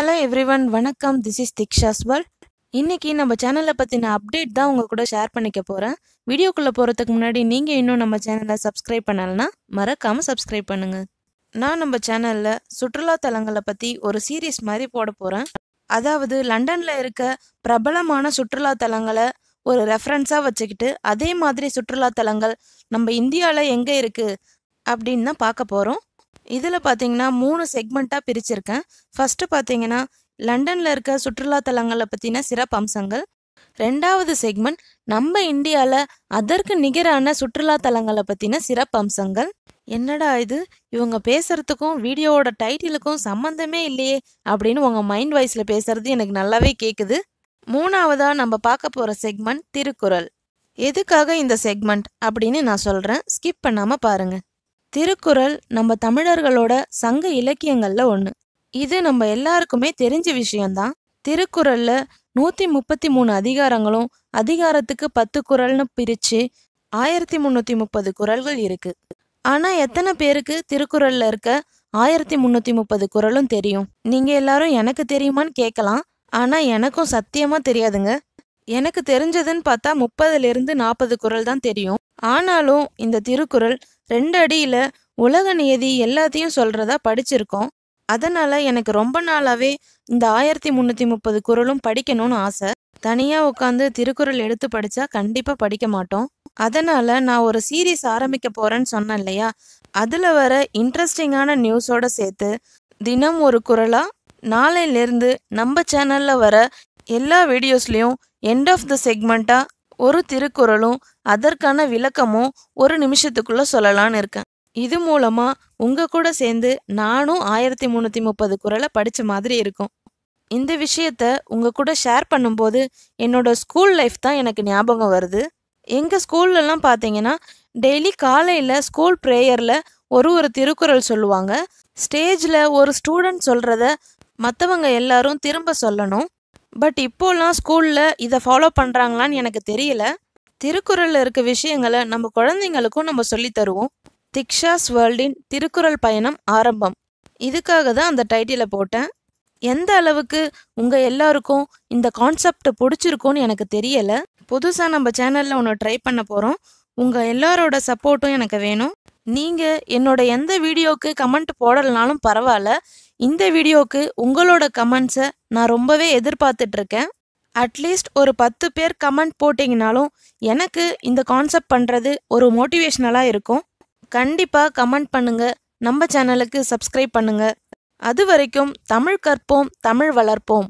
hello everyone வணக்கம் this is Diksha's இன்றைக்கி நம்ம சேனலை பற்றின அப்டேட் தான் உங்கள் கூட ஷேர் பண்ணிக்க போகிறேன் வீடியோக்குள்ளே போகிறதுக்கு முன்னாடி நீங்கள் இன்னும் நம்ம சேனலை சப்ஸ்கிரைப் பண்ணலைன்னா மறக்காமல் சப்ஸ்கிரைப் பண்ணுங்கள் நான் நம்ம சேனலில் சுற்றுலா தலங்களை பற்றி ஒரு சீரீஸ் மாதிரி போட போகிறேன் அதாவது லண்டனில் இருக்க பிரபலமான சுற்றுலா தலங்களை ஒரு ரெஃபரன்ஸாக வச்சுக்கிட்டு அதே மாதிரி சுற்றுலா தலங்கள் நம்ம இந்தியாவில் எங்கே இருக்குது அப்படின்னு தான் பார்க்க போகிறோம் இதில் பார்த்தீங்கன்னா மூணு செக்மெண்ட்டாக பிரிச்சிருக்கேன் ஃபஸ்ட்டு பார்த்தீங்கன்னா லண்டனில் இருக்க சுற்றுலா தலங்களை பற்றின சிறப்பு அம்சங்கள் ரெண்டாவது செக்மெண்ட் நம்ம இந்தியாவில் அதற்கு நிகரான சுற்றுலா தலங்களை பற்றின சிறப்பு அம்சங்கள் என்னடா இது இவங்க பேசுகிறதுக்கும் வீடியோவோட டைட்டிலுக்கும் சம்மந்தமே இல்லையே அப்படின்னு உங்கள் மைண்ட் வாய்ஸில் பேசுறது எனக்கு நல்லாவே கேட்குது மூணாவதாக நம்ம பார்க்க போகிற செக்மெண்ட் திருக்குறள் எதுக்காக இந்த செக்மெண்ட் அப்படின்னு நான் சொல்கிறேன் ஸ்கிப் பண்ணாமல் பாருங்கள் திருக்குறள் நம்ம தமிழர்களோட சங்க இலக்கியங்கள்ல ஒன்று இது நம்ம எல்லாருக்குமே தெரிஞ்ச விஷயம்தான் திருக்குறள்ல நூத்தி முப்பத்தி மூணு அதிகாரங்களும் அதிகாரத்துக்கு பத்து குரல்னு பிரிச்சு ஆயிரத்தி முன்னூத்தி முப்பது குரல்கள் இருக்கு ஆனா எத்தனை பேருக்கு திருக்குறள்ல இருக்க ஆயிரத்தி முன்னூத்தி முப்பது குரலும் தெரியும் நீங்க எல்லாரும் எனக்கு தெரியுமான்னு கேட்கலாம் ஆனா எனக்கும் சத்தியமா தெரியாதுங்க எனக்கு தெரிஞ்சதுன்னு பார்த்தா முப்பதுலேருந்து நாற்பது குரல் தான் தெரியும் ஆனாலும் இந்த திருக்குறள் ரெண்டு அடியில் உலக நியதி எல்லாத்தையும் சொல்கிறதா படிச்சிருக்கோம் அதனால் எனக்கு ரொம்ப நாளாகவே இந்த ஆயிரத்தி முந்நூற்றி முப்பது குரலும் படிக்கணும்னு ஆசை தனியாக உட்காந்து திருக்குறள் எடுத்து படித்தா கண்டிப்பாக படிக்க மாட்டோம் அதனால் நான் ஒரு சீரீஸ் ஆரம்பிக்க போகிறேன்னு சொன்னேன் இல்லையா அதில் வர இன்ட்ரெஸ்டிங்கான நியூஸோட சேர்த்து தினம் ஒரு குரலாக நாளையிலேருந்து நம்ம சேனலில் வர எல்லா வீடியோஸ்லேயும் எண்ட் ஆஃப் த செக்மெண்ட்டாக ஒரு திருக்குறளும் அதற்கான விளக்கமும் ஒரு நிமிஷத்துக்குள்ளே சொல்லலான்னு இருக்கேன் இது மூலமாக உங்கள் கூட சேர்ந்து நானும் ஆயிரத்தி முந்நூற்றி முப்பது குரலை படித்த மாதிரி இருக்கும் இந்த விஷயத்த உங்கள் கூட ஷேர் பண்ணும்போது என்னோட ஸ்கூல் லைஃப் தான் எனக்கு ஞாபகம் வருது எங்கள் ஸ்கூல்லலாம் பார்த்தீங்கன்னா டெய்லி காலையில் ஸ்கூல் ப்ரேயரில் ஒரு ஒரு திருக்குறள் சொல்லுவாங்க ஸ்டேஜில் ஒரு ஸ்டூடெண்ட் சொல்கிறத மற்றவங்க எல்லாரும் திரும்ப சொல்லணும் பட் இப்போல்லாம் ஸ்கூலில் இதை ஃபாலோ பண்ணுறாங்களான்னு எனக்கு தெரியல திருக்குறளில் இருக்க விஷயங்களை நம்ம குழந்தைங்களுக்கும் நம்ம சொல்லித்தருவோம் திக்ஷாஸ் வேர்ல்டின் திருக்குறள் பயணம் ஆரம்பம் இதுக்காக தான் அந்த டைட்டிலை போட்டேன் எந்த அளவுக்கு உங்கள் எல்லாருக்கும் இந்த கான்செப்ட் பிடிச்சிருக்கோன்னு எனக்கு தெரியலை புதுசாக நம்ம சேனலில் ஒன்று ட்ரை பண்ண போகிறோம் உங்கள் எல்லாரோட சப்போர்ட்டும் எனக்கு வேணும் நீங்கள் என்னோட எந்த வீடியோவுக்கு கமெண்ட் போடலனாலும் பரவாயில்ல இந்த வீடியோவுக்கு உங்களோட கமெண்ட்ஸை நான் ரொம்பவே எதிர்பார்த்துட்ருக்கேன் அட்லீஸ்ட் ஒரு பத்து பேர் கமெண்ட் போட்டிங்கனாலும் எனக்கு இந்த கான்செப்ட் பண்ணுறது ஒரு மோட்டிவேஷ்னலாக இருக்கும் கண்டிப்பாக கமெண்ட் பண்ணுங்கள் நம்ம சேனலுக்கு சப்ஸ்கிரைப் பண்ணுங்கள் அது வரைக்கும் தமிழ் கற்போம் தமிழ் வளர்ப்போம்